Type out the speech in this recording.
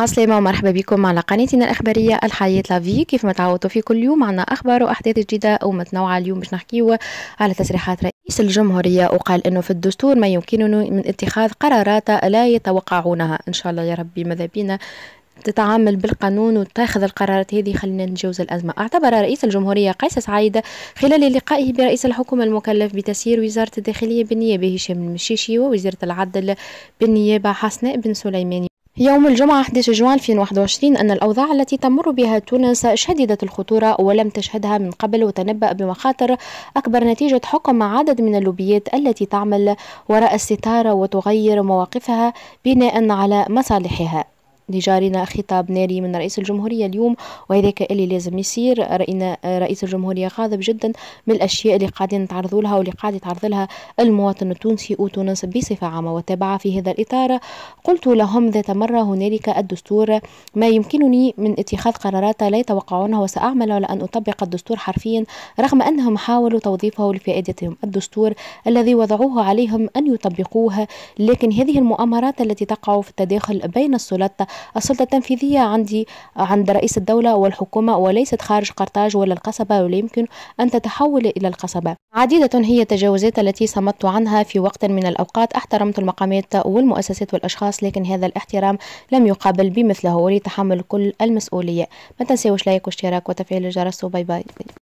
السلامة ومرحبا بكم على قناتنا الإخبارية الحياة لافي كيف ما تعودتوا في كل يوم عنا أخبار وأحداث جديدة ومتنوعة اليوم باش نحكيو على تصريحات رئيس الجمهورية وقال أنه في الدستور ما يمكننا من اتخاذ قرارات لا يتوقعونها إن شاء الله يا ربي ماذا بينا تتعامل بالقانون وتاخذ القرارات هذه خلينا نتجاوز الأزمة اعتبر رئيس الجمهورية قيس سعيد خلال لقائه برئيس الحكومة المكلف بتسيير وزارة الداخلية بالنيابة هشام المشيشي ووزيرة العدل بالنيابة حسناء بن سليمان يوم الجمعة 11 جوان 2021 أن الأوضاع التي تمر بها تونس شديدة الخطورة ولم تشهدها من قبل وتنبأ بمخاطر أكبر نتيجة حكم عدد من اللوبيات التي تعمل وراء الستارة وتغير مواقفها بناء على مصالحها لجارنا خطاب ناري من رئيس الجمهورية اليوم وهذاك اللي لازم يصير رأينا رئيس الجمهورية غاضب جدا من الأشياء اللي قاعدين نتعرضوا لها واللي قاعد يتعرض لها المواطن التونسي وتونس بصفة عامة وتابع في هذا الإطار قلت لهم ذات مرة هنالك الدستور ما يمكنني من اتخاذ قرارات لا يتوقعونها وسأعمل على أن أطبق الدستور حرفيا رغم أنهم حاولوا توظيفه لفائدتهم الدستور الذي وضعوه عليهم أن يطبقوه لكن هذه المؤامرات التي تقع في التداخل بين السلطة السلطة التنفيذية عندي عند رئيس الدولة والحكومة وليست خارج قرطاج ولا القصبة ولا يمكن أن تتحول إلى القصبة عديدة هي التجاوزات التي صمت عنها في وقت من الأوقات احترمت المقامات والمؤسسات والأشخاص لكن هذا الاحترام لم يقابل بمثله ولتحمل كل المسؤولية ما تنساوش لايك واشتراك وتفعيل الجرس وباي باي